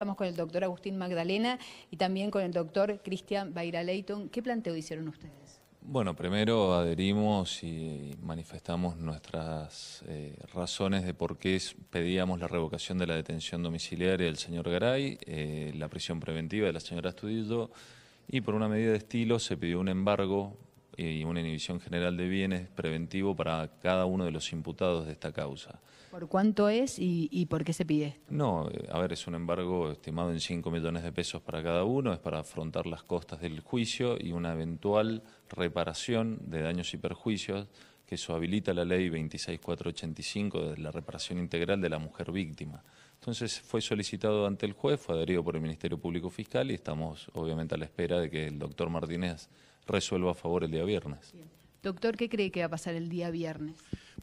Estamos con el doctor Agustín Magdalena y también con el doctor Cristian Baira Leyton. ¿Qué planteo hicieron ustedes? Bueno, primero adherimos y manifestamos nuestras eh, razones de por qué pedíamos la revocación de la detención domiciliaria del señor Garay, eh, la prisión preventiva de la señora Estudillo y por una medida de estilo se pidió un embargo y una inhibición general de bienes preventivo para cada uno de los imputados de esta causa. ¿Por cuánto es y, por qué se pide? esto? No, eh, a ver, es un embargo estimado en 5 millones de pesos para cada uno, es para afrontar las costas del juicio y una eventual reparación de daños y perjuicios que habilita la ley 26485 de la reparación integral de la mujer víctima. Entonces fue solicitado ante el juez, fue adherido por el Ministerio Público Fiscal y estamos obviamente a la espera de que el doctor Martínez resuelva a favor el día viernes. Doctor, ¿qué cree que va a pasar el día viernes?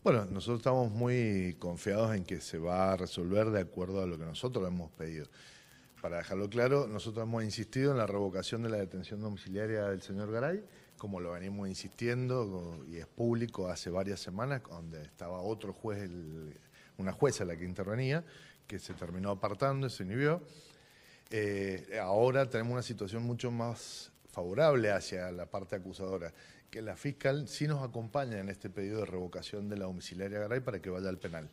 Bueno, nosotros estamos muy confiados en que se va a resolver de acuerdo a lo que nosotros hemos pedido. Para dejarlo claro, nosotros hemos insistido en la revocación de la detención domiciliaria del señor Garay, como lo venimos insistiendo y es público hace varias semanas, donde estaba otro juez, una jueza la que intervenía, que se terminó apartando, se inhibió. Eh, ahora tenemos una situación mucho más favorable hacia la parte acusadora, que la fiscal sí nos acompaña en este pedido de revocación de la domiciliaria Garay para que vaya al penal.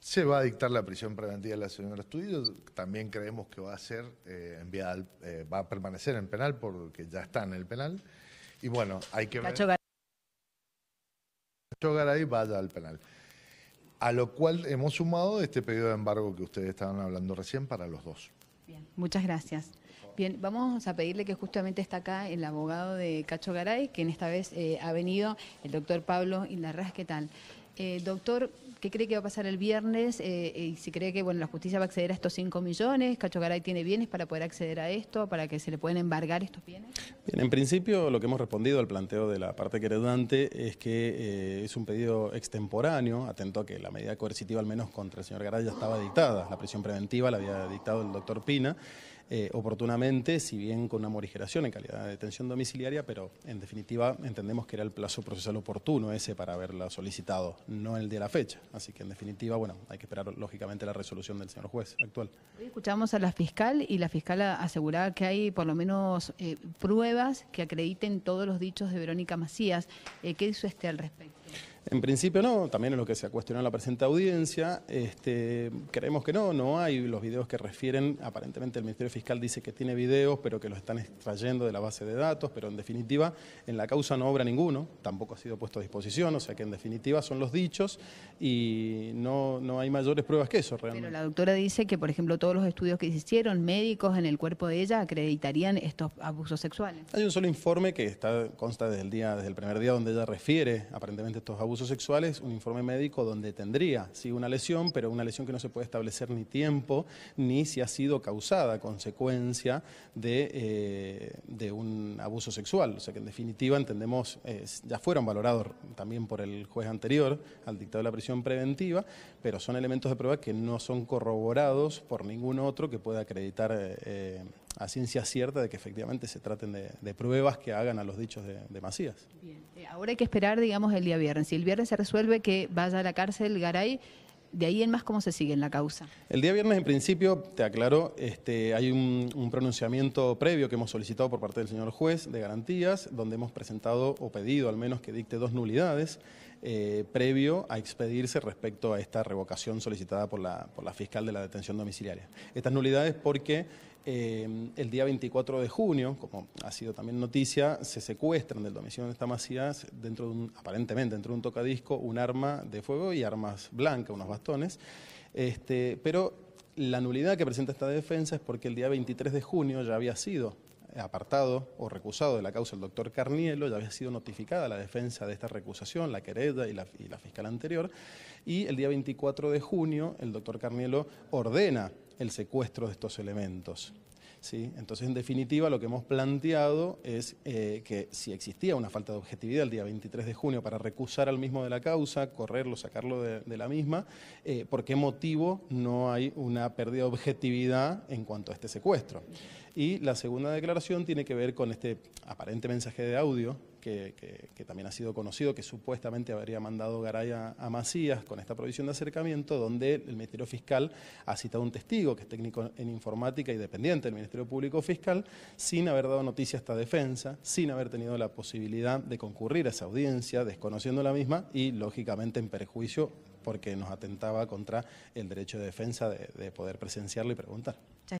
Se va a dictar la prisión preventiva de la señora Estudillo, también creemos que va a ser eh, enviada, eh, va a permanecer en penal porque ya está en el penal. Y bueno, hay que ver... Cacho Garay vaya al penal. A lo cual hemos sumado este pedido de embargo que ustedes estaban hablando recién para los dos. Bien, muchas gracias. Bien, vamos a pedirle que justamente está acá el abogado de Cacho Garay, que en esta vez eh, ha venido, el doctor Pablo Inlarras, ¿qué tal? Eh, doctor, ¿qué cree que va a pasar el viernes? Eh, eh, y si cree que bueno, la justicia va a acceder a estos 5 millones, Cacho Garay tiene bienes para poder acceder a esto, para que se le pueden embargar estos bienes. Bien, en principio lo que hemos respondido al planteo de la parte queredante es que es un pedido extemporáneo, atento a que la medida coercitiva al menos contra el señor Garay ya estaba dictada, la prisión preventiva la había dictado el doctor Pina. Eh, oportunamente, si bien con una morigeración en calidad de detención domiciliaria, pero en definitiva entendemos que era el plazo procesal oportuno ese para haberla solicitado, no el de la fecha. Así que en definitiva, bueno, hay que esperar lógicamente la resolución del señor juez actual. Hoy escuchamos a la fiscal y la fiscal aseguraba que hay por lo menos eh, pruebas que acrediten todos los dichos de Verónica Macías. Eh, ¿Qué hizo este al respecto? En principio no, también es lo que se ha cuestionado la presente audiencia. Este, creemos que no, no hay los videos que refieren. Aparentemente el Ministerio Fiscal dice que tiene videos, pero que los están extrayendo de la base de datos, pero en definitiva en la causa no obra ninguno, tampoco ha sido puesto a disposición, o sea que en definitiva son los dichos y no, no hay mayores pruebas que eso realmente. Pero la doctora dice que, por ejemplo, todos los estudios que se hicieron médicos en el cuerpo de ella acreditarían estos abusos sexuales. Hay un solo informe que está, consta desde el, día, desde el primer día donde ella refiere aparentemente estos abusos sexuales un informe médico donde tendría, sí, una lesión, pero una lesión que no se puede establecer ni tiempo, ni si ha sido causada consecuencia de, eh, un abuso sexual. O sea que en definitiva entendemos, eh, ya fueron valorados también por el juez anterior al dictado de la prisión preventiva, pero son elementos de prueba que no son corroborados por ningún otro que pueda acreditar eh, ciencia cierta de que efectivamente se traten de, pruebas que hagan a los dichos de, de Macías. Bien. Eh, ahora hay que esperar, digamos, el día viernes. Si el viernes se resuelve que vaya a la cárcel Garay, de ahí en más, ¿cómo se sigue en la causa? El día viernes, en principio, te aclaro, este, hay un, un, pronunciamiento previo que hemos solicitado por parte del señor juez de garantías, donde hemos presentado o pedido al menos que dicte dos nulidades. Eh, previo a expedirse respecto a esta revocación solicitada por la, por la fiscal de la detención domiciliaria. Estas nulidades porque eh, el día 24 de junio, como ha sido también noticia, se secuestran del domicilio de esta masía, dentro de un, aparentemente dentro de un tocadisco, un arma de fuego y armas blancas, unos bastones. Este, pero la nulidad que presenta esta defensa es porque el día 23 de junio ya había sido apartado o recusado de la causa el doctor Carnielo, ya había sido notificada la defensa de esta recusación, la querella y la, y la fiscal anterior, y el día 24 de junio el doctor Carnielo ordena el secuestro de estos elementos. Entonces, en definitiva, lo que hemos planteado es eh, que si existía una falta de objetividad el día 23 de junio para recusar al mismo de la causa, correrlo, sacarlo de, la misma, eh, ¿por qué motivo no hay una pérdida de objetividad en cuanto a este secuestro? Y la segunda declaración tiene que ver con este aparente mensaje de audio que, también ha sido conocido, que supuestamente habría mandado Garaya a, Macías con esta provisión de acercamiento, donde el Ministerio Fiscal ha citado un testigo, que es técnico en informática y dependiente del Ministerio Público Fiscal, sin haber dado noticia a esta defensa, sin haber tenido la posibilidad de concurrir a esa audiencia, desconociendo la misma y, lógicamente, en perjuicio porque nos atentaba contra el derecho de defensa de, de poder presenciarlo y preguntar.